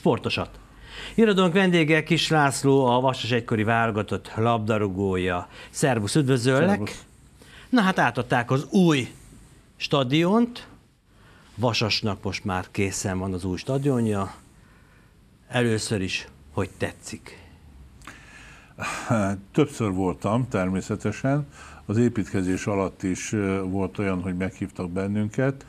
sportosat. Irodónk vendége Kis László, a Vasas egykori válogatott labdarúgója. Szervusz, üdvözöllek! Szervusz. Na hát átadták az új stadiont. Vasasnak most már készen van az új stadionja. Először is, hogy tetszik? Többször voltam természetesen. Az építkezés alatt is volt olyan, hogy meghívtak bennünket.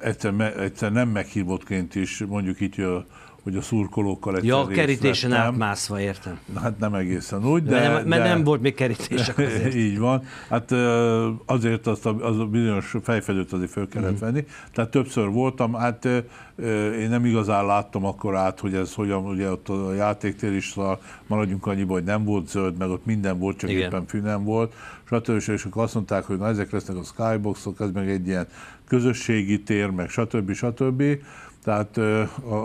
Egyszer, me, egyszer nem meghívottként is, mondjuk itt a hogy a szurkolókkal egyszer Ja, a kerítésen átmászva, értem. Hát nem egészen úgy, de... Mert nem, mert de, nem volt még kerítés akkor Így van. Hát azért azt a, az a bizonyos fejfedőt azért föl kellett mm. venni. Tehát többször voltam, hát én nem igazán láttam akkor át, hogy ez hogyan, ugye ott a játéktér is, szóval maradjunk annyiba, hogy nem volt zöld, meg ott minden volt, csak Igen. éppen fű nem volt. Stb. És akkor azt mondták, hogy na ezek lesznek a skyboxok, ez meg egy ilyen közösségi tér, meg stb. stb. stb tehát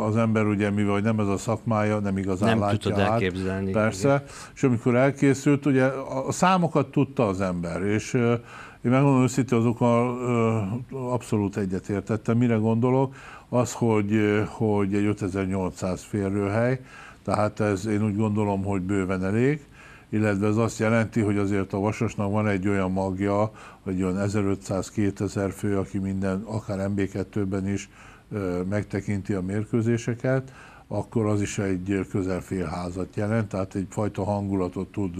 az ember ugye, mivel nem ez a szakmája, nem igazán nem látja tudod át, elképzelni. Persze, igen. és amikor elkészült, ugye a számokat tudta az ember, és én megmondom őszintén, azokkal abszolút egyetértettem. Mire gondolok? Az, hogy, hogy egy 5800 férőhely, tehát ez én úgy gondolom, hogy bőven elég, illetve ez azt jelenti, hogy azért a Vasasnak van egy olyan magja, vagy olyan 1500-2000 fő, aki minden, akár MB2-ben is megtekinti a mérkőzéseket, akkor az is egy közel félházat jelent, tehát egyfajta hangulatot tud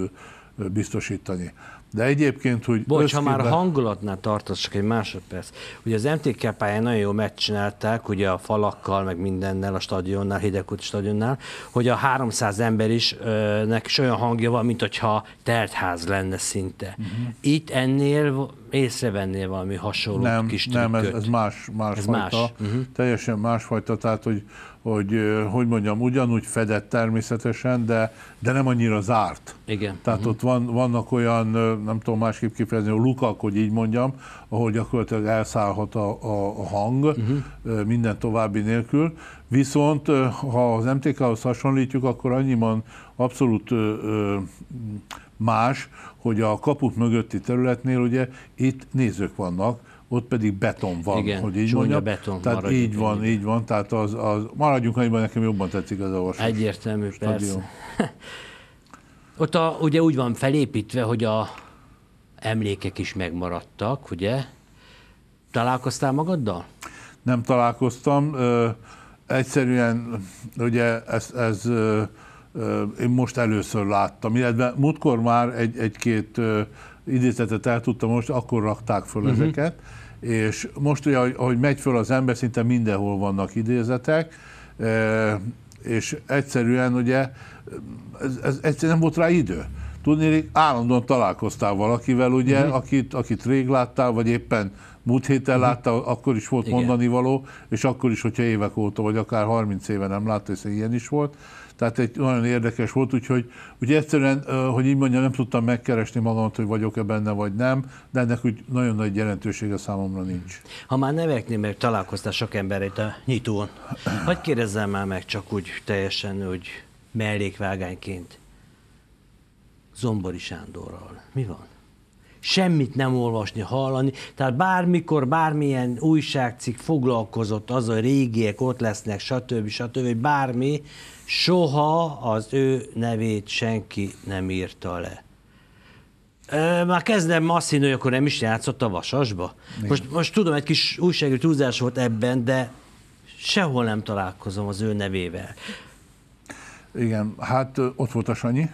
biztosítani. De egyébként, hogy... Bocs, összképben... ha már hangulatnál tartasz, csak egy másodperc. Ugye az MTK pályán nagyon jól megcsinálták, ugye a falakkal, meg mindennel a stadionnál, Hidegkut stadionnál, hogy a 300 ember is ö, nek is olyan hangja van, mint hogyha teltház lenne szinte. Uh-huh. Itt ennél észrevennél valami hasonló nem, kis trükköt. Nem, ez, ez más, más ez fajta, más. Uh-huh. teljesen másfajta, tehát hogy, hogy hogy mondjam, ugyanúgy fedett természetesen, de, de nem annyira zárt. Igen. Tehát uh-huh. ott van, vannak olyan, nem tudom másképp kifejezni, a lukak, hogy így mondjam, ahol gyakorlatilag elszállhat a, a hang uh-huh. minden további nélkül, Viszont ha az MTK-hoz hasonlítjuk, akkor annyiban abszolút más, hogy a kaput mögötti területnél ugye itt nézők vannak, ott pedig beton van, Igen, hogy így mondjam. beton tehát így van, így van, tehát az, az maradjunk annyiban, nekem jobban tetszik az a vasos Egyértelmű, stadion. persze. ott a, ugye úgy van felépítve, hogy a emlékek is megmaradtak, ugye? Találkoztál magaddal? Nem találkoztam, egyszerűen ugye ez, ez én most először láttam, illetve múltkor már egy, egy-két idézetet el tudtam most, akkor rakták föl uh-huh. ezeket, és most ugye, ahogy megy föl az ember, szinte mindenhol vannak idézetek, és egyszerűen ugye, ez, ez egyszerűen nem volt rá idő. Tudni, állandóan találkoztál valakivel, ugye, uh-huh. akit, akit rég láttál, vagy éppen múlt héten uh-huh. Mhm. látta, akkor is volt Igen. mondani való, és akkor is, hogyha évek óta, vagy akár 30 éve nem látta, hiszen ilyen is volt. Tehát egy olyan érdekes volt, úgyhogy úgy egyszerűen, hogy így mondjam, nem tudtam megkeresni magamat, hogy vagyok-e benne, vagy nem, de ennek úgy nagyon nagy jelentősége számomra nincs. Ha már neveknél, mert találkoztál sok emberét a nyitón, hogy kérdezzem már meg csak úgy teljesen, hogy mellékvágányként Zombori Sándorral. Mi van? semmit nem olvasni, hallani, tehát bármikor bármilyen újságcikk foglalkozott az a régiek ott lesznek, stb. stb. bármi, soha az ő nevét senki nem írta le. Már kezdem azt hinni, hogy akkor nem is játszott a vasasba. Most, most tudom, egy kis újságú túlzás volt ebben, de sehol nem találkozom az ő nevével. Igen, hát ott volt a Sanyi,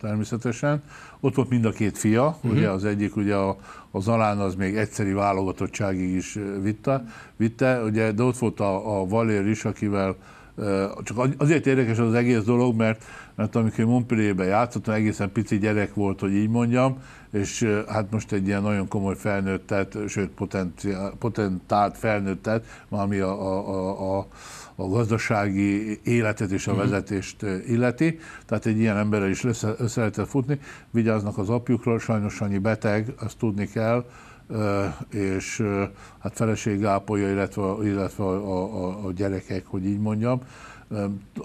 természetesen. Ott volt mind a két fia, uh-huh. ugye az egyik, ugye a, a Zalán az még egyszeri válogatottságig is vitte, vitte ugye, de ott volt a, a Valér is, akivel csak azért érdekes az egész dolog, mert mert amikor Montpellierbe játszottam, egészen pici gyerek volt, hogy így mondjam, és hát most egy ilyen nagyon komoly felnőttet, sőt potentált felnőttet, ami a, a, a, a a gazdasági életet és a mhm. vezetést illeti, tehát egy ilyen emberrel is össze, össze lehetett futni. Vigyáznak az apjukra, sajnos annyi beteg, azt tudni kell, és hát feleség ápolja, illetve, illetve a, a, a gyerekek, hogy így mondjam.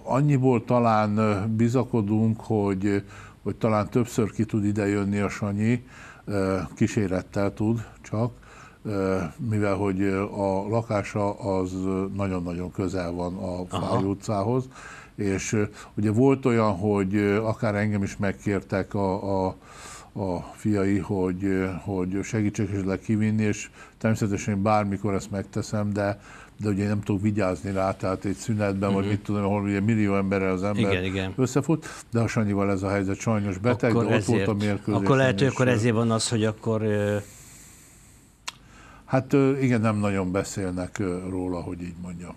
Annyiból talán bizakodunk, hogy, hogy talán többször ki tud idejönni a Sanyi, kísérettel tud csak, mivel hogy a lakása az nagyon-nagyon közel van a Fáj utcához, és ugye volt olyan, hogy akár engem is megkértek a, a a fiai, hogy, hogy segítsek le kivinni, és természetesen bármikor ezt megteszem, de de ugye nem tudok vigyázni rá, tehát egy szünetben, uh-huh. vagy mhm. mit tudom, ahol ugye millió emberrel az ember igen, igen. összefut, de a Sanyival ez a helyzet sajnos beteg, akkor de ott ezért, volt a mérkőzés. Akkor lehet, hogy akkor ezért van az, hogy akkor... Hát igen, nem nagyon beszélnek róla, hogy így mondja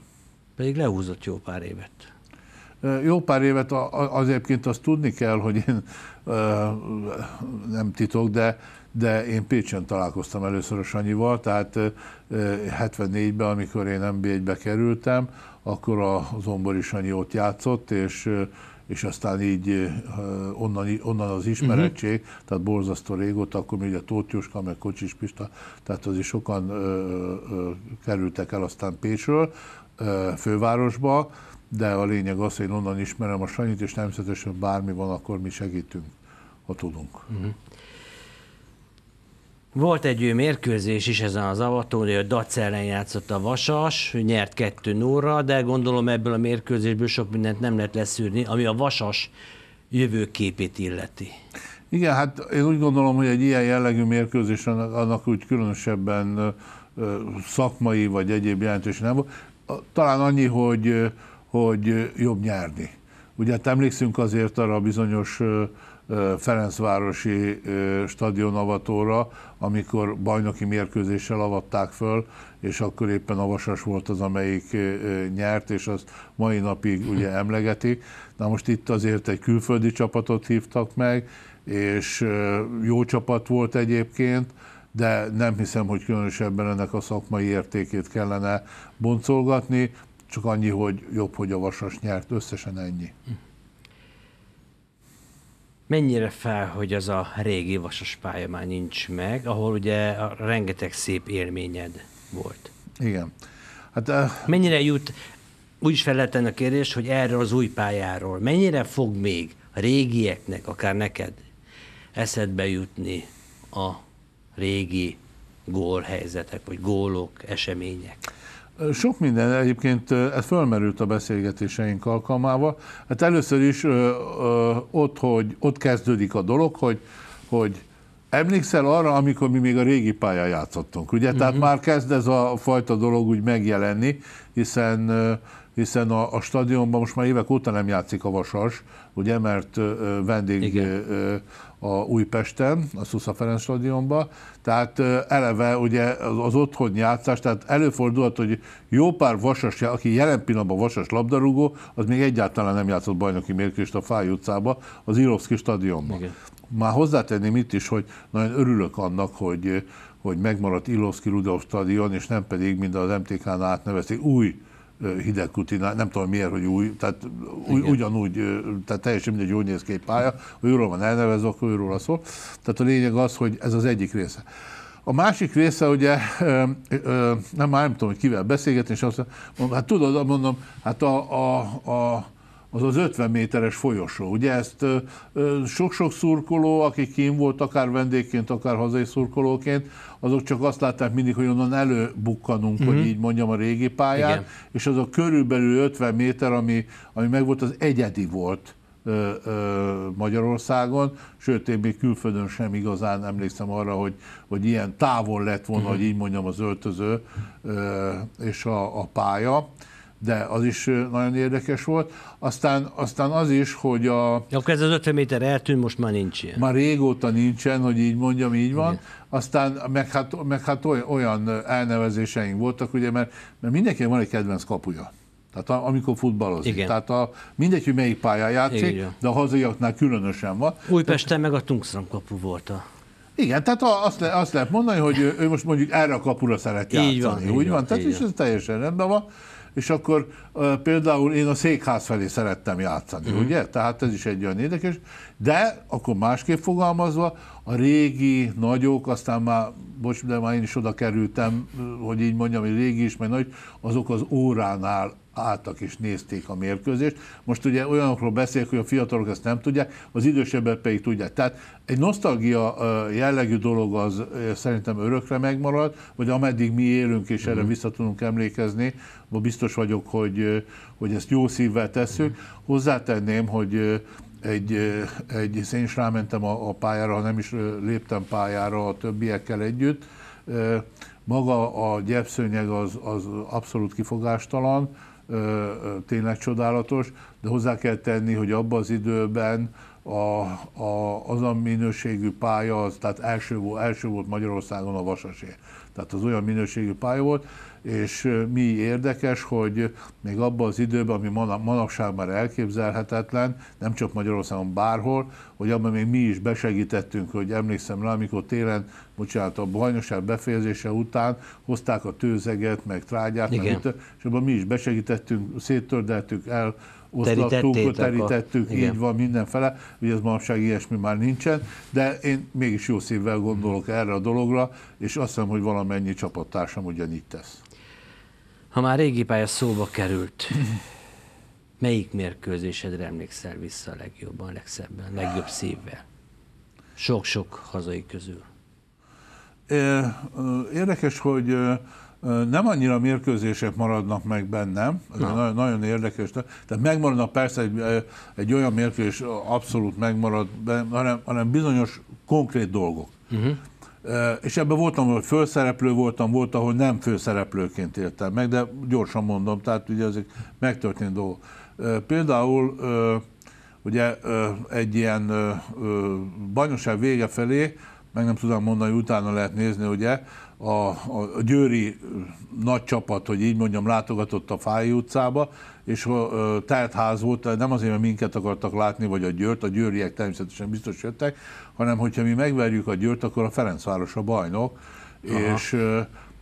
Pedig lehúzott jó pár évet. Jó pár évet, azért azt tudni kell, hogy én nem titok, de de én Pécsen találkoztam először a Sanyival, tehát 74-ben, amikor én NB1-be kerültem, akkor a Zombori Sanyi ott játszott, és és aztán így onnan, onnan az ismerettség, uh-huh. tehát borzasztó régóta, akkor még a Tóth Juska, meg Kocsis Pista, tehát azért sokan ö, ö, kerültek el aztán Pécsről, ö, fővárosba, de a lényeg az, hogy én onnan ismerem a Sanyit, és természetesen bármi van, akkor mi segítünk, ha tudunk. Uh-huh. Volt egy ő mérkőzés is ezen az avatón, hogy a Dac ellen játszott a Vasas, nyert 2 0 de gondolom ebből a mérkőzésből sok mindent nem lehet leszűrni, ami a Vasas jövőképét illeti. Igen, hát én úgy gondolom, hogy egy ilyen jellegű mérkőzés annak, annak úgy különösebben szakmai vagy egyéb jelentős nem volt. Talán annyi, hogy, hogy jobb nyerni. Ugye hát emlékszünk azért arra a bizonyos Ferencvárosi Stadionavatóra, amikor bajnoki mérkőzéssel avatták föl, és akkor éppen a Vasas volt az, amelyik nyert, és az mai napig hm. ugye emlegetik. Na most itt azért egy külföldi csapatot hívtak meg, és jó csapat volt egyébként, de nem hiszem, hogy különösebben ennek a szakmai értékét kellene boncolgatni, csak annyi, hogy jobb, hogy a Vasas nyert, összesen ennyi. Hm mennyire fel, hogy az a régi vasas pálya már nincs meg, ahol ugye a rengeteg szép élményed volt. Igen. Hát, uh... Mennyire jut, úgy is fel lehet a kérdés, hogy erről az új pályáról mennyire fog még a régieknek, akár neked eszedbe jutni a régi gólhelyzetek, vagy gólok, események? Sok minden egyébként, ez fölmerült a beszélgetéseink alkalmával. Hát először is ott, hogy ott kezdődik a dolog, hogy, hogy emlékszel arra, amikor mi még a régi pályán játszottunk, ugye? Uh-huh. Tehát mhm. már kezd ez a fajta dolog úgy megjelenni, hiszen hiszen a, a stadionban most már évek óta nem játszik a Vasas, ugye, mert ö, vendég Igen. ö, a Újpesten, a Szusza Ferenc stadionban, tehát ö, eleve ugye az, az otthon játszás, tehát előfordulhat, hogy jó pár vasas, aki jelen pillanatban vasas labdarúgó, az még egyáltalán nem játszott bajnoki mérkőzést a Fáj utcába, az Irovszki stadionban. Igen. Már hozzátenném itt is, hogy nagyon örülök annak, hogy, hogy megmaradt Ilovszki Rudolf stadion, és nem pedig mint az MTK-nál átnevezték, új Hidegkuti, nem tudom miért, hogy új, tehát új, ugyanúgy, tehát teljesen mindegy, hogy néz ki egy pálya, hogy őről van elnevezve, akkor őről szól. Tehát a lényeg az, hogy ez az egyik része. A másik része ugye, ö, ö, nem már nem tudom, hogy kivel beszélgetni, és azt mondom, hát tudod, mondom, hát a, a, a az az 50 méteres folyosó. Ugye ezt sok-sok szurkoló, akik kim volt, akár vendégként, akár hazai szurkolóként, azok csak azt látták mindig, hogy onnan előbukkanunk, mm-hmm. hogy mhm. így mondjam, a régi pályán, Igen. és az a körülbelül 50 méter, ami, ami megvolt, az egyedi volt. Magyarországon, sőt, én még külföldön sem igazán emlékszem arra, hogy, hogy ilyen távol lett volna, mm-hmm. hogy így mondjam, az öltöző és a, a pálya de az is nagyon érdekes volt. Aztán, aztán az is, hogy a... Ja, akkor ez az 50 méter eltűnt, most már nincs ilyen. Már régóta nincsen, hogy így mondjam, így van. Igen. Aztán meg hát, meg hát olyan elnevezéseink voltak, ugye, mert, mert mindenkinek van egy kedvenc kapuja. Tehát amikor futballozik. Igen. Tehát a, mindegy, hogy melyik pályán játszik, Igen. de a hazaiaknál különösen van. Újpesten tehát, meg a Tungsram kapu volt a igen, tehát azt, le, azt lehet mondani, hogy ő most mondjuk erre a kapura szeret játszani. Így van, úgy így van, van, tehát így is ez teljesen rendben van és akkor például én a székház felé szerettem játszani, mm. ugye? Tehát ez is egy olyan érdekes, de akkor másképp fogalmazva, a régi nagyok, aztán már, bocs, de már én is oda kerültem, hogy így mondjam, hogy régi is, mert nagy, azok az óránál álltak és nézték a mérkőzést. Most ugye olyanokról beszélek, hogy a fiatalok ezt nem tudják, az idősebbek pedig tudják. Tehát egy nosztalgia jellegű dolog az szerintem örökre megmarad, vagy ameddig mi élünk és erre mhm. vissza tudunk emlékezni, ma biztos vagyok, hogy, hogy ezt jó szívvel tesszük. Mhm. Hozzátenném, hogy egy, egy én is rámentem a, a pályára, ha nem is léptem pályára a többiekkel együtt, maga a gyepszőnyeg az, az abszolút kifogástalan, tényleg csodálatos, de hozzá kell tenni, hogy abban az időben a, a, az a minőségű pálya, az, tehát első, első volt Magyarországon a vasasé. Tehát az olyan minőségű pálya volt, és mi érdekes, hogy még abban az időben, ami manapság már elképzelhetetlen, nem csak Magyarországon, bárhol, hogy abban még mi is besegítettünk, hogy emlékszem rá, amikor télen, bocsánat, a bajnokság befejezése után hozták a tőzeget, meg trágyát, meg ütő, és abban mi is besegítettünk, széttördeltük el, oszlattunk, terítettük, a... Igen. így van mindenfele, ugye ez manapság ilyesmi már nincsen, de én mégis jó szívvel gondolok erre a dologra, és azt hiszem, hogy valamennyi csapattársam ugyanígy tesz. Ha már régi pálya szóba került, melyik mérkőzésedre emlékszel vissza a legjobban, legszebben, legjobb szívvel? Sok-sok hazai közül. É, érdekes, hogy nem annyira mérkőzések maradnak meg bennem, ez Na. nagyon, nagyon érdekes. Tehát megmaradnak persze egy, egy olyan mérkőzés, abszolút megmarad, hanem, hanem bizonyos konkrét dolgok. Uh-huh. És ebben voltam, hogy főszereplő voltam, volt, ahol nem főszereplőként éltem meg, de gyorsan mondom, tehát ugye ezek megtörtént dolgok. Például ugye egy ilyen bajnokság vége felé, meg nem tudom mondani, utána lehet nézni, ugye, a, a, győri nagy csapat, hogy így mondjam, látogatott a Fáj utcába, és ö, telt ház volt, nem azért, mert minket akartak látni, vagy a Győrt, a győriek természetesen biztos jöttek, hanem hogyha mi megverjük a Győrt, akkor a Ferencváros a bajnok, és,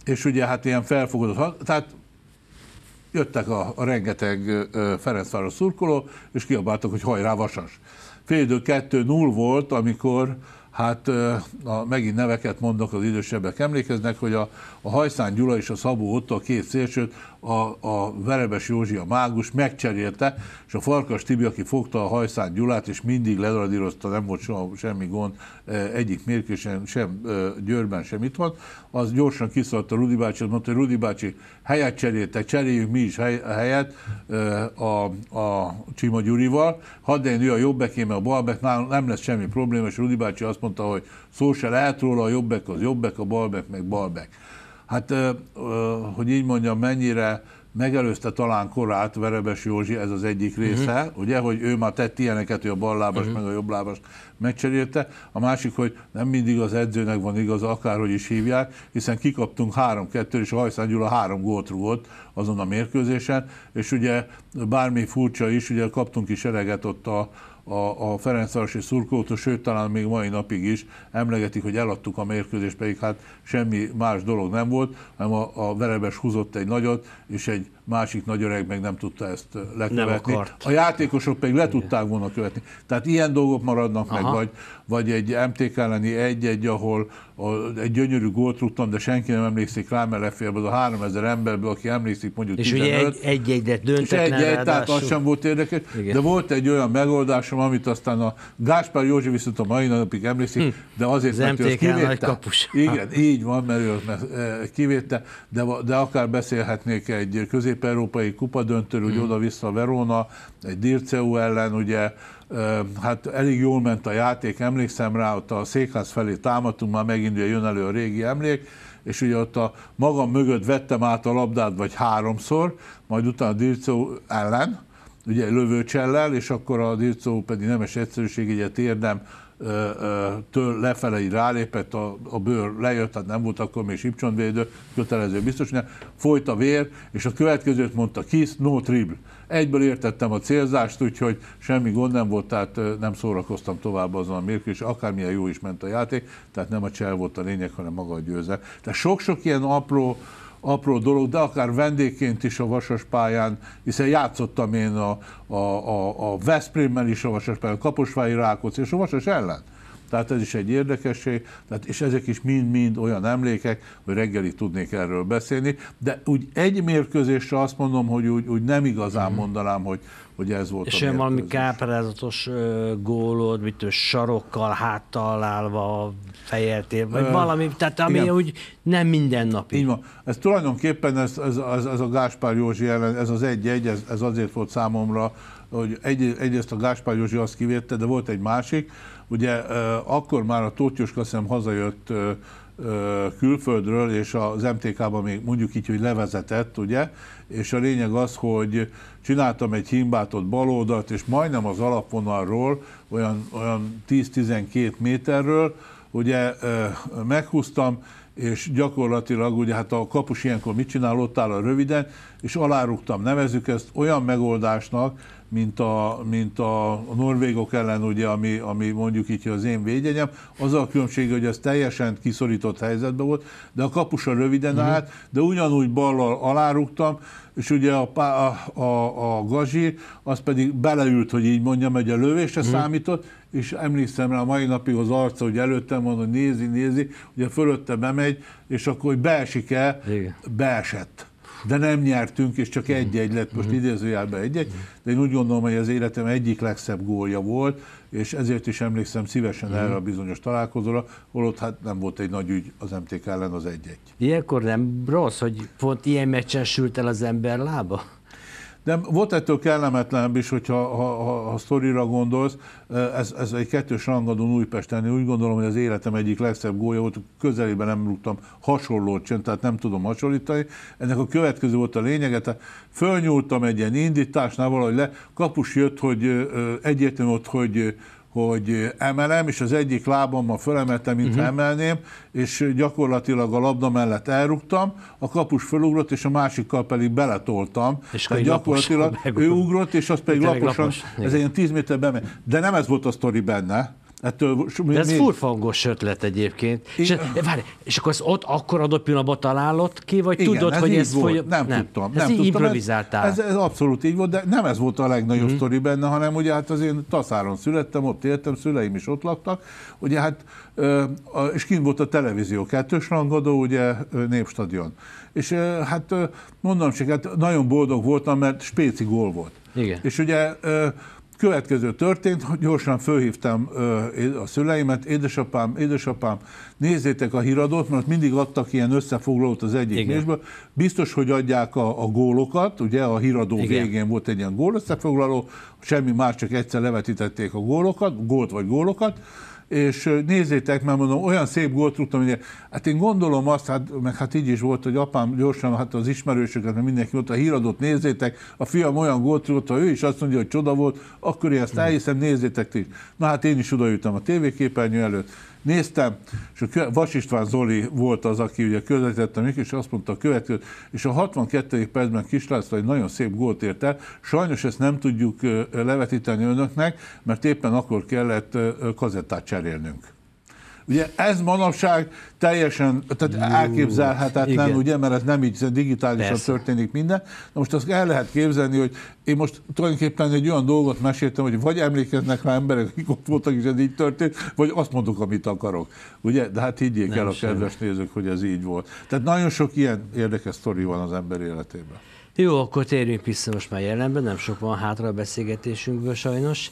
és ugye hát ilyen felfogadott, tehát jöttek a, a rengeteg Ferencváros szurkoló, és kiabáltak, hogy hajrá vasas. Fél idő kettő null volt, amikor hát a, megint neveket mondok, az idősebbek emlékeznek, hogy a, a Hajszán Gyula és a Szabó Otto a két szélsőt a, a Verebes Józsi, a mágus, megcserélte, és a Farkas Tibi, aki fogta a hajszán Gyulát, és mindig leradírozta, nem volt soha semmi gond e, egyik mérkésen, sem e, Győrben, sem itt van, az gyorsan kiszaladt a Rudi bácsi, mondta, hogy Rudi bácsi, helyet cseréltek, cseréljünk mi is hely, helyet e, a, a Csima Gyurival, hadd én ő a jobbekém, a balbek, nem lesz semmi probléma, és Rudi bácsi azt mondta, hogy szó se lehet róla, a jobbek az jobbek, a balbek meg balbek hát hogy így mondjam, mennyire megelőzte talán korát Verebes Józsi, ez az egyik mhm. része, uh-huh. ugye, hogy ő már tett ilyeneket, hogy a ballábas uh-huh. meg a jobblábas megcserélte, a másik, hogy nem mindig az edzőnek van igaz, akárhogy is hívják, hiszen kikaptunk 3-2, és a Hajszán Gyula három gólt rúgott azon a mérkőzésen, és ugye bármi furcsa is, ugye kaptunk is eleget ott a, a, a Ferencvárosi szurkótól, sőt talán még mai napig is emlegetik, hogy eladtuk a mérkőzést, pedig hát semmi más dolog nem volt, hanem a, a Verebes húzott egy nagyot, és egy másik nagy öreg meg nem tudta ezt lekövetni. Nem A játékosok pedig le tudták volna követni. Tehát ilyen dolgok maradnak Aha. meg, vagy, vagy egy MTK elleni egy-egy, ahol a, egy gyönyörű gólt rúgtam, de senki nem emlékszik rá, mert lefél az a 3000 emberből, aki emlékszik mondjuk és 15. egy egy-egyre döntetlen egy, egy, tehát az sem volt érdekes, Igen. de volt egy olyan megoldásom, amit aztán a Gáspár Józsi viszont a mai napig emlékszik, hm. de azért, az mert MTK ő kivédte. Igen, így van, mert ő kivédte, de, de akár beszélhetnék egy közé közép-európai kupadöntőről, hogy hmm. oda-vissza Verona, egy Dirceu ellen, ugye, hát elég jól ment a játék, emlékszem rá, ott a székház felé támadtunk, már megint ugye jön elő a régi emlék, és ugye ott a magam mögött vettem át a labdát, vagy háromszor, majd utána Dirceu ellen, ugye lövőcsellel, és akkor a Dirceu pedig nemes egyszerűség, ugye térdem től így rálépett, a, a bőr lejött, tehát nem volt akkor még sipcsontvédő, kötelező biztos, hogy folyt a vér, és a következőt mondta Kiss, no triple. Egyből értettem a célzást, úgyhogy semmi gond nem volt, tehát nem szórakoztam tovább azon a mérkőzés, akármilyen jó is ment a játék, tehát nem a csel volt a lényeg, hanem maga a győzelem. Tehát sok-sok ilyen apró apró dolog, de akár vendégként is a Vasas pályán, hiszen játszottam én a, a, a, a Veszprémmel is a Vasas pályán, Kaposvári Rákóczi és a Vasas ellen. Tehát ez is egy érdekesség, tehát, és ezek is mind-mind olyan emlékek, hogy reggelig tudnék erről beszélni, de úgy egy mérkőzésre azt mondom, hogy úgy, úgy nem igazán mhm. mondanám, hogy, hogy ez volt és a És valami káprázatos gólod, mit ő, sarokkal, háttal állva, fejeltél, vagy Ö, valami, tehát ami igen. úgy nem mindennapi. Így van. Ez tulajdonképpen ez, ez, ez, ez a Gáspár Józsi ellen, ez az egy-egy, ez, ez azért volt számomra, hogy egy, egyrészt a Gáspár Józsi azt kivérte, de volt egy másik, Ugye akkor már a Tóth szem hazajött külföldről, és az MTK-ban még mondjuk így, hogy levezetett, ugye, és a lényeg az, hogy csináltam egy himbátott baloldalt és majdnem az alapvonalról, olyan, olyan 10-12 méterről, ugye meghúztam, és gyakorlatilag ugye hát a kapus ilyenkor mit csinál, ott áll a röviden, és alárugtam, nevezük ezt olyan megoldásnak, mint a, mint a, norvégok ellen, ugye, ami, ami mondjuk itt az én védjegyem. Az a különbség, hogy ez teljesen kiszorított helyzetben volt, de a kapusa röviden uh-huh. állt, de ugyanúgy ballal alárugtam, és ugye a, a, a, a gazsír, az pedig beleült, hogy így mondjam, hogy a lövésre uh-huh. számított, és emlékszem rá a mai napig az arca, hogy előttem van, hogy nézi, nézi, ugye fölötte bemegy, és akkor hogy beesik-e, Igen. beesett de nem nyertünk, és csak egy-egy lett, most mhm. idézőjelben egy-egy, mhm. de én úgy gondolom, hogy az életem egyik legszebb gólja volt, és ezért is emlékszem szívesen mhm. erre a bizonyos találkozóra, holott hát nem volt egy nagy ügy az MTK ellen az egy-egy. Ilyenkor nem rossz, hogy pont ilyen meccsen sült el az ember lába? De volt ettől kellemetlenebb is, hogyha ha, ha, ha sztorira gondolsz, ez, ez egy kettős rangadón Újpesten, úgy gondolom, hogy az életem egyik legszebb gólya volt, közelében nem rúgtam hasonlót sem, tehát nem tudom hasonlítani. Ennek a következő volt a lényege, tehát fölnyúltam egy ilyen indításnál valahogy le, kapus jött, hogy egyértelmű volt, hogy hogy emelem, és az egyik lábammal fölemeltem, mint uh-huh. Mhm. emelném, és gyakorlatilag a labda mellett elrúgtam, a kapus fölugrott, és a másikkal pedig beletoltam. És Tehát gyakorlatilag lapos, ő ugrott, és az pedig laposan, lapos. ez egy ilyen 10 méter bemegy. De nem ez volt a sztori benne, Ettől, mi, De ez mi? furfangos ötlet egyébként. I... És, várj, és akkor ezt ott akkor adott pillanatban találod ki, vagy Igen, tudod, ez hogy ez Foly... Nem, nem tudtam. Nem így tudtam, improvizáltál. Ez, ez, ez abszolút így volt, de nem ez volt a legnagyobb mm. sztori benne, hanem ugye hát az én Taszáron születtem, ott éltem, szüleim is ott laktak, ugye hát, és kint volt a televízió kettős rangadó, ugye Népstadion. És hát mondom csak, hát nagyon boldog voltam, mert spéci gól volt. Igen. És ugye következő történt, hogy gyorsan fölhívtam a szüleimet, édesapám, édesapám, nézzétek a híradót, mert mindig adtak ilyen összefoglalót az egyik mésből. Biztos, hogy adják a, a gólokat, ugye a híradó Igen. végén volt egy ilyen gól összefoglaló, semmi más, csak egyszer levetítették a gólokat, gólt vagy gólokat, és nézzétek, mert mondom, olyan szép gólt tudtam, hogy Hát én gondolom azt, hát, meg hát így is volt, hogy apám gyorsan, hát az ismerősöket, mert mindenki ott a híradót nézzétek, a fiam olyan gólt rúgott, ha ő is azt mondja, hogy csoda volt, akkor én ezt elhiszem, nézzétek ti. Na hát én is odaültem a tévéképernyő előtt, néztem, és a Vas István Zoli volt az, aki ugye közvetítette és azt mondta a következőt, és a 62. percben László egy nagyon szép gólt ért el, sajnos ezt nem tudjuk levetíteni önöknek, mert éppen akkor kellett kazettát cserélnünk. Ugye ez manapság teljesen tehát elképzelhetetlen, Igen. ugye, mert ez nem így digitálisan Persze. történik minden. Na most azt el lehet képzelni, hogy én most tulajdonképpen egy olyan dolgot meséltem, hogy vagy emlékeznek rá emberek, akik ott voltak, és ez így történt, vagy azt mondok, amit akarok. Ugye? De hát higgyék nem el a kedves sem. nézők, hogy ez így volt. Tehát nagyon sok ilyen érdekes sztori van az ember életében. Jó, akkor térjünk vissza most már jelenben, nem sok van hátra a beszélgetésünkből sajnos.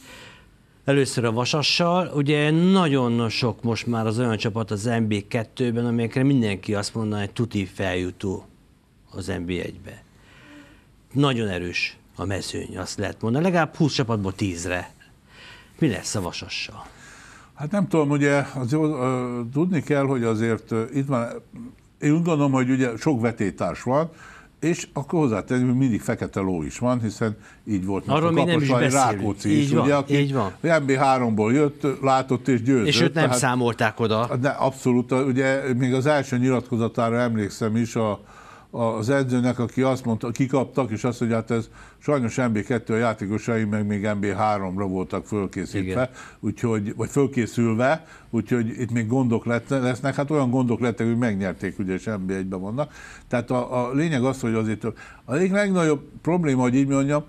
Először a Vasassal, ugye nagyon sok most már az olyan csapat az mb 2 ben amelyekre mindenki azt mondaná, hogy tuti feljutó az mb 1 be Nagyon erős a mezőny, azt lehet mondani. Legalább 20 csapatból 10-re. Mi lesz a Vasassal? Hát nem tudom, ugye az, jó, tudni kell, hogy azért itt van, én úgy gondolom, hogy ugye sok vetétárs van, és akkor hozzátenni, hogy mindig fekete ló is van, hiszen így volt Arról most a Kaposvár Rákóczi így is, van, ugye, aki így van. MB3-ból jött, látott és győzött. És őt nem tehát, számolták oda. De abszolút, ugye még az első nyilatkozatára emlékszem is a az edzőnek, aki azt mondta, kikaptak, és azt, hogy hát ez sajnos MB2 a játékosai meg még MB3-ra voltak fölkészítve, Igen. úgyhogy, vagy fölkészülve, úgyhogy itt még gondok lesznek, hát olyan gondok lettek, hogy megnyerték, ugye, és MB1-ben vannak. Tehát a, a lényeg az, hogy azért a legnagyobb probléma, hogy így mondjam,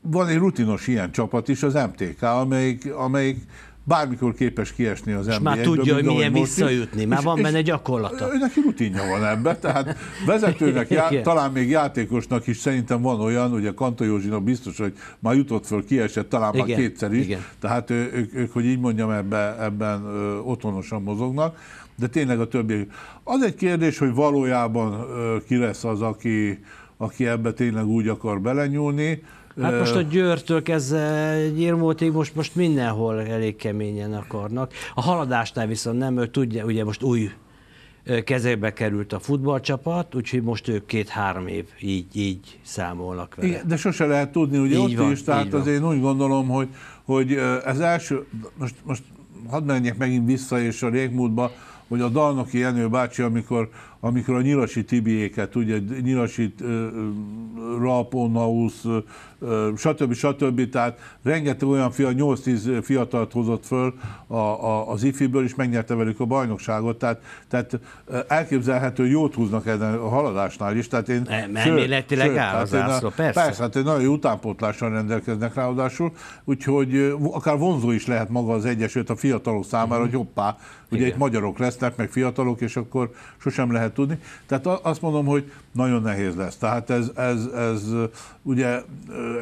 van egy rutinos ilyen csapat is, az MTK, amelyik, amelyik bármikor képes kiesni az ember, már tudja, hogy milyen visszajutni, már van benne gyakorlata. És, neki rutinja van ebben, tehát vezetőnek, já, talán még játékosnak is szerintem van olyan, ugye Kanto Józsinak biztos, hogy már jutott föl, kiesett, talán igen, már kétszer is, igen. tehát ő, ők, ők, hogy így mondjam, ebben, ebben ö, otthonosan mozognak, de tényleg a többiek. Az egy kérdés, hogy valójában ö, ki lesz az, aki, aki ebbe tényleg úgy akar belenyúlni, Hát most a Győrtől kezdve Nyírmótig most, most mindenhol elég keményen akarnak. A haladásnál viszont nem, ő tudja, ugye most új kezébe került a futballcsapat, úgyhogy most ők két-három év így, így számolnak vele. Igen, de sose lehet tudni, ugye így ott van, is, tehát az én úgy gondolom, hogy, hogy ez első, most, most hadd menjek megint vissza és a régmúltba, hogy a Dalnoki Jenő bácsi, amikor amikor a Nyilasi Tibiéket, ugye Nyilasi uh, Rap, uh, stb. stb. Tehát rengeteg olyan fia, 8-10 fiatalt hozott föl a, a, az ifiből, és megnyerte velük a bajnokságot. Tehát, tehát elképzelhető, hogy jót húznak ezen a haladásnál is. Tehát én, Elméletileg sőt, áll az ászló, persze. Persze, hát egy nagyon jó utánpótlással rendelkeznek ráadásul, úgyhogy akár vonzó is lehet maga az Egyesült a fiatalok számára, mm-hmm. hogy hoppá, ugye Igen. itt magyarok lesznek, meg fiatalok, és akkor sosem lehet lehet tudni. Tehát azt mondom, hogy nagyon nehéz lesz. Tehát ez, ez, ez ugye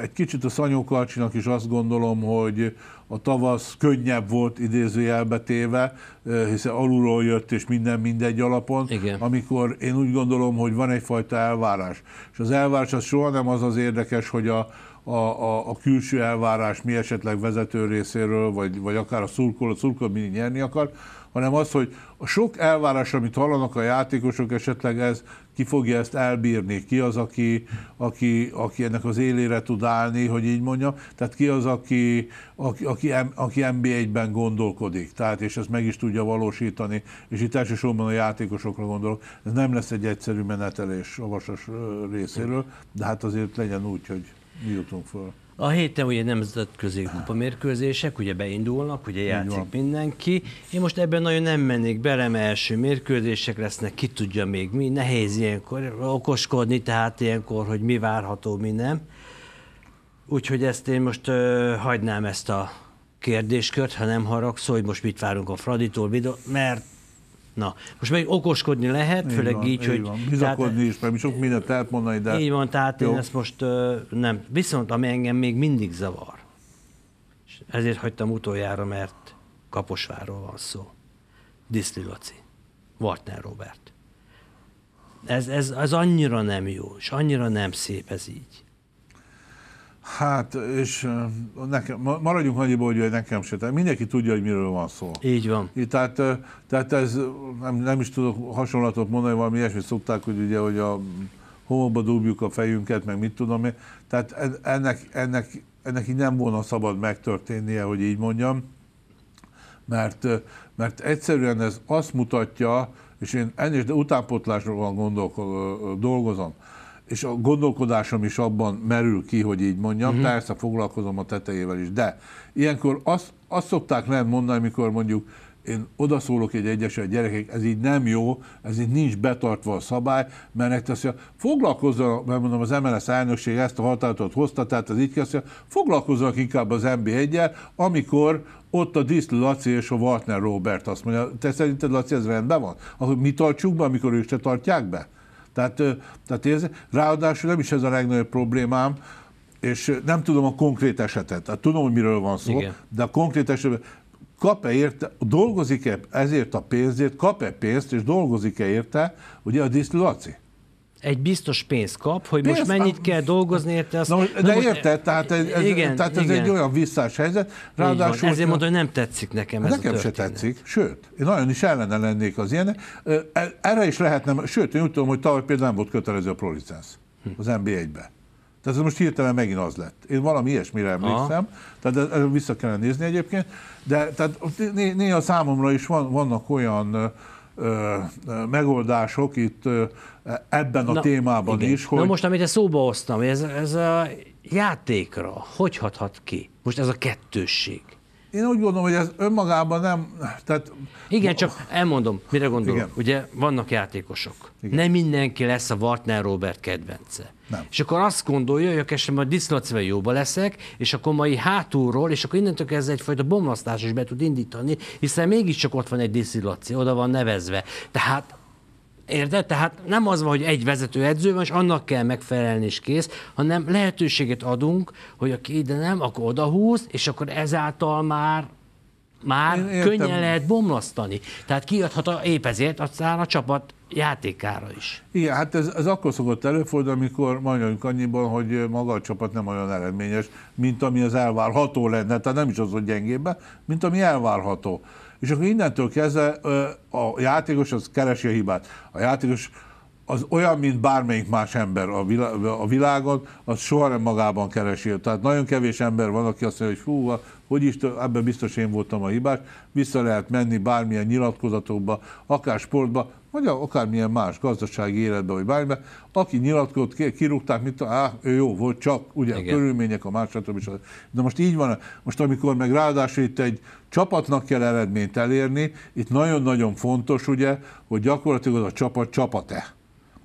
egy kicsit a Szanyó Karcsinak is azt gondolom, hogy a tavasz könnyebb volt idézőjelbe téve, hiszen alulról jött és minden mindegy alapon, Igen. amikor én úgy gondolom, hogy van egyfajta elvárás. És az elvárás az soha nem az az érdekes, hogy a, a, a, a külső elvárás mi esetleg vezető részéről, vagy, vagy akár a szurkoló, szurkoló mindig nyerni akar, hanem az, hogy a sok elvárás, amit hallanak a játékosok, esetleg ez ki fogja ezt elbírni, ki az, aki, aki, aki ennek az élére tud állni, hogy így mondjam, tehát ki az, aki, aki, aki, aki NB1-ben gondolkodik, tehát és ezt meg is tudja valósítani, és itt elsősorban a játékosokra gondolok, ez nem lesz egy egyszerű menetelés a vasas részéről, de hát azért legyen úgy, hogy mi jutunk fel. A héten ugye nemzetközi kupa mérkőzések, ugye beindulnak, ugye játszik mindenki. Én most ebben nagyon nem mennék bele, mert első mérkőzések lesznek, ki tudja még mi. Nehéz ilyenkor okoskodni, tehát ilyenkor, hogy mi várható, mi nem. Úgyhogy ezt én most ö, hagynám ezt a kérdéskört, ha nem haragszol, hogy most mit várunk a Fraditól, mert Na, most meg okoskodni lehet, így főleg van, így, így hogy... Bizakodni is, mert sok mindent elmondani, de... Így van, tehát jó. én ezt most nem... Viszont ami engem még mindig zavar, és ezért hagytam utoljára, mert Kaposváról van szó. Diszli Laci, Vartner Robert. Ez, ez, ez annyira nem jó, és annyira nem szép ez így. Hát, és nekem, maradjunk annyiból, hogy nekem se, tehát mindenki tudja, hogy miről van szó. Így van. Így, Tehát, tehát ez, nem, nem is tudok hasonlatot mondani, valami ilyesmit szokták, hogy ugye, hogy a homokba dobjuk a fejünket, meg mit tudom én. Tehát ennek, ennek, ennek így nem volna szabad megtörténnie, hogy így mondjam, mert, mert egyszerűen ez azt mutatja, és én ennél utánpotlásról van gondolkozom, dolgozom, és a gondolkodásom is abban merül ki, hogy így mondjam, uh-huh. persze foglalkozom a tetejével is, de ilyenkor azt, azt szokták nem mondani, amikor mondjuk én odaszólok egy egyesre, gyerekek, ez így nem jó, ez így nincs betartva a szabály, mert azt foglalkozzon, mert mondom, az MLS elnökség ezt a határozatot hozta, tehát az így kezdte, foglalkozzanak inkább az mb 1 el amikor ott a Diszt Laci és a Wartner Robert azt mondja, te szerinted Laci ez rendben van? Akkor mi tartsuk be, amikor ők se tartják be? Tehát, tehát ez, ráadásul nem is ez a legnagyobb problémám, és nem tudom a konkrét esetet, tehát tudom, hogy miről van szó, Igen. de a konkrét esetben kap-e érte, dolgozik-e ezért a pénzért, kap-e pénzt, és dolgozik-e érte, ugye a diszlaci egy biztos pénzt kap, hogy Pénz, most mennyit kell dolgozni érte. Hát azt, na, de na most, érted, tehát, ez, igen, tehát ez igen. egy olyan visszás helyzet. Ráadásul, ezért mondom, hogy nem tetszik nekem hát ez Nekem se tetszik, sőt, én nagyon is ellene lennék az ilyenek. E- erre is lehetne, sőt, én úgy tudom, hogy tavaly például nem volt kötelező a prolicensz hm. az NB1-be. Tehát ez most hirtelen megint az lett. Én valami ilyesmire emlékszem, Aha. tehát erről vissza kellene nézni egyébként, de tehát néha számomra is van, vannak olyan uh, megoldások itt ebben a Na, témában igen. is. Hogy... Na most, amit ezt szóba hoztam, ez, ez a játékra hogy hathat ki? Most ez a kettősség. Én úgy gondolom, hogy ez önmagában nem... Tehát... Igen, csak elmondom, mire gondolok. Igen. Ugye vannak játékosok. Igen. Nem mindenki lesz a Wartner Robert kedvence. Nem. És akkor azt gondolja, hogy a esetben majd disznacve jóba leszek, és akkor mai hátulról, és akkor innentől kezdve egyfajta bomlasztás is be tud indítani, hiszen mégiscsak ott van egy diszlaci, oda van nevezve. Tehát Érted? Tehát nem az van, hogy egy vezető edző van, és annak kell megfelelni és kész, hanem lehetőséget adunk, hogy aki ide nem, akkor odahúz, és akkor ezáltal már már könnyen lehet bomlasztani. Tehát kiadhat a, épp ezért aztán a csapat játékára is. Igen, hát ez, ez akkor szokott előfordulni, amikor majdnem annyiban, hogy maga a csapat nem olyan eredményes, mint ami az elvárható lenne, tehát nem is az, hogy gyengébben, mint ami elvárható és akkor innentől kezdve a játékos az keresi a hibát. A játékos az olyan, mint bármelyik más ember a, vilá- a világon, az soha nem magában keresi. Tehát nagyon kevés ember van, aki azt mondja, hogy fú, hogy is, ebben biztos én voltam a hibás, vissza lehet menni bármilyen nyilatkozatokba, akár sportba, vagy akármilyen más gazdasági életbe, vagy bármilyen. aki nyilatkozott, kirúgták, mit á, ő jó volt, csak ugye Igen. a körülmények, a más, stb. stb. De most így van, most amikor meg ráadásul itt egy csapatnak kell eredményt elérni, itt nagyon-nagyon fontos ugye, hogy gyakorlatilag az a csapat csapat-e.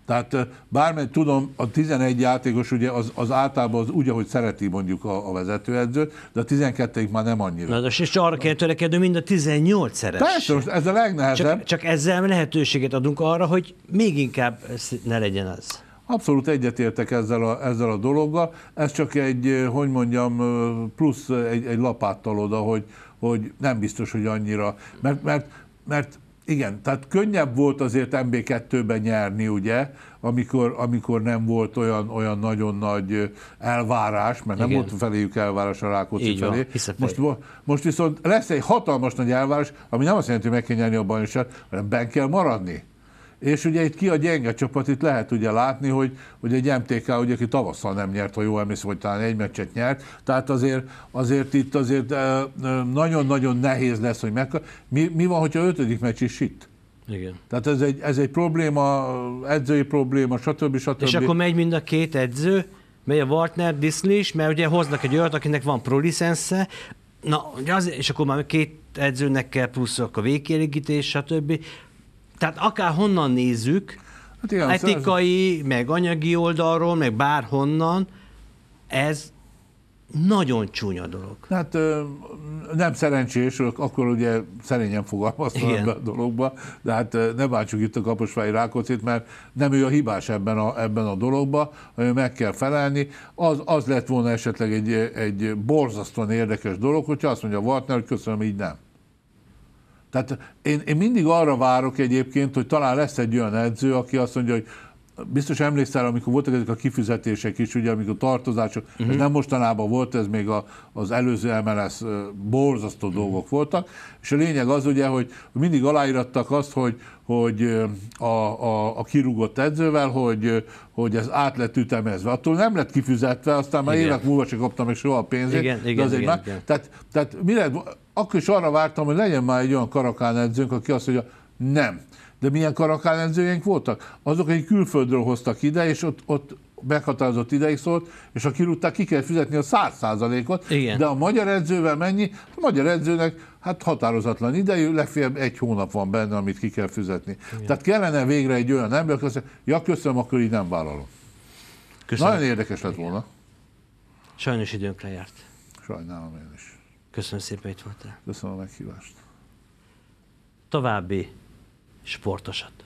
Tehát bármely tudom, a 11 játékos ugye az, az általában az úgy, ahogy szereti mondjuk a, a vezetőedzőt, de a 12 már nem annyira. Na, és arra kell törekedni, mind a 18 szeres. Persze, most ez a legnehezebb. Csak, csak ezzel lehetőséget adunk arra, hogy még inkább ne legyen az. Abszolút egyetértek ezzel a, ezzel a dologgal, ez csak egy, hogy mondjam, plusz egy, egy lapáttal oda, hogy, hogy nem biztos, hogy annyira, mert, mert, mert igen, tehát könnyebb volt azért MB2-ben nyerni, ugye, amikor, amikor nem volt olyan, olyan nagyon nagy elvárás, mert nem volt feléjük elvárás a Rákóczi Így felé. Van, most, most viszont lesz egy hatalmas nagy elvárás, ami nem azt jelenti, hogy meg kell nyerni a bajnokságot, hanem ben kell maradni. És ugye itt ki a gyenge csapat, itt lehet ugye látni, hogy, hogy egy MTK, ugye, aki tavasszal nem nyert, ha jó emlékszem, hogy talán egy meccset nyert, tehát azért, azért itt azért nagyon-nagyon nehéz lesz, hogy meg... Mi, mi van, hogyha ötödik meccs is itt? Igen. Tehát ez egy, ez egy probléma, edzői probléma, stb. stb. És akkor megy mind a két edző, megy a Wartner, Disney is, mert ugye hoznak egy olyat, akinek van prolicensze, na, az, és akkor már két edzőnek kell plusz a végkielégítés, stb. Tehát akár honnan nézzük, hát igen, etikai, szóval... meg anyagi oldalról, meg bárhonnan, ez nagyon csúnya dolog. Hát nem szerencsés, akkor ugye szerényen fogalmaztam Igen. ebben a dologban, de hát ne bántsuk itt a Kaposvári rákocit, mert nem ő a hibás ebben a, ebben a dologban, hanem meg kell felelni. Az, az lett volna esetleg egy, egy borzasztóan érdekes dolog, hogyha azt mondja Wartner, hogy köszönöm, így nem. Tehát én, én mindig arra várok egyébként, hogy talán lesz egy olyan edző, aki azt mondja, hogy biztos emlékszel, amikor voltak ezek a kifizetések is, ugye, amikor tartozások, uh-huh. ez mhm. nem mostanában volt, ez még a, az előző MLS borzasztó uh-huh. dolgok voltak, és a lényeg az ugye, hogy mindig aláírattak azt, hogy, hogy a, a, a kirúgott edzővel, hogy, hogy ez át lett ütemezve. Attól nem lett kifizetve, aztán már igen. évek múlva csak kaptam még soha a pénzét. Igen, igen, de azért igen, már, igen. Tehát, tehát mire, akkor is arra vártam, hogy legyen már egy olyan karakán edzőnk, aki azt mondja, nem, de milyen karakálenzőjeink voltak? Azok, akik külföldről hoztak ide, és ott, ott meghatározott ideig szólt, és ha kirúgták, ki kell fizetni a száz százalékot, de a magyar edzővel mennyi? A magyar edzőnek hát határozatlan idejű, legfeljebb egy hónap van benne, amit ki kell fizetni. Igen. Tehát kellene végre egy olyan ember, aki azt ja köszönöm, akkor így nem vállalom. Köszönöm. Nagyon érdekes lett Igen. volna. Sajnos időnk lejárt. Sajnálom én is. Köszönöm szépen, hogy itt voltál. Köszönöm a meghívást. További sportosat.